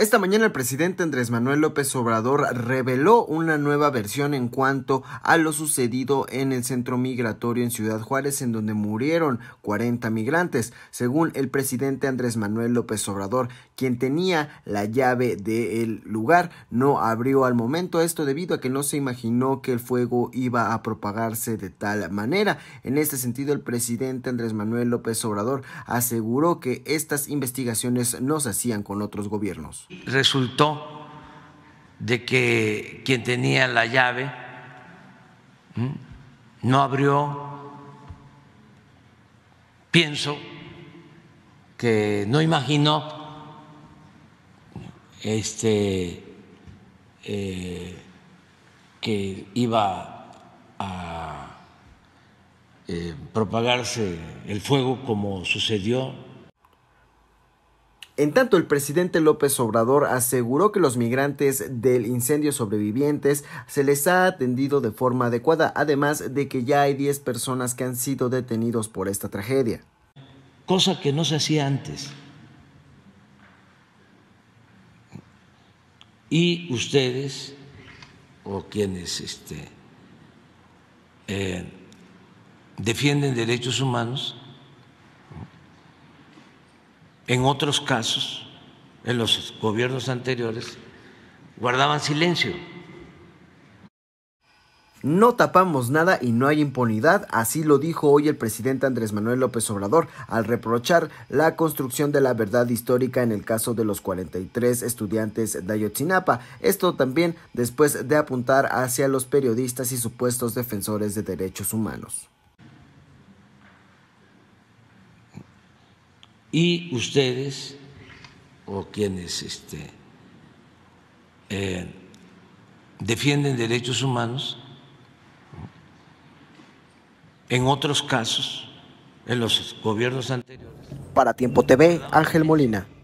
Esta mañana el presidente Andrés Manuel López Obrador reveló una nueva versión en cuanto a lo sucedido en el centro migratorio en Ciudad Juárez, en donde murieron 40 migrantes, según el presidente Andrés Manuel López Obrador, quien tenía la llave del lugar, no abrió al momento esto debido a que no se imaginó que el fuego iba a propagarse de tal manera. En este sentido, el presidente Andrés Manuel López Obrador aseguró que estas investigaciones no se hacían con otros gobiernos resultó de que quien tenía la llave no abrió, pienso que no imaginó este, eh, que iba a eh, propagarse el fuego como sucedió en tanto, el presidente López Obrador aseguró que los migrantes del incendio sobrevivientes se les ha atendido de forma adecuada, además de que ya hay 10 personas que han sido detenidos por esta tragedia. Cosa que no se hacía antes. Y ustedes, o quienes este, eh, defienden derechos humanos, en otros casos, en los gobiernos anteriores, guardaban silencio. No tapamos nada y no hay impunidad, así lo dijo hoy el presidente Andrés Manuel López Obrador al reprochar la construcción de la verdad histórica en el caso de los 43 estudiantes de Ayotzinapa. Esto también después de apuntar hacia los periodistas y supuestos defensores de derechos humanos. y ustedes o quienes este, eh, defienden derechos humanos, en otros casos, en los gobiernos anteriores. Para Tiempo TV, Ángel Molina.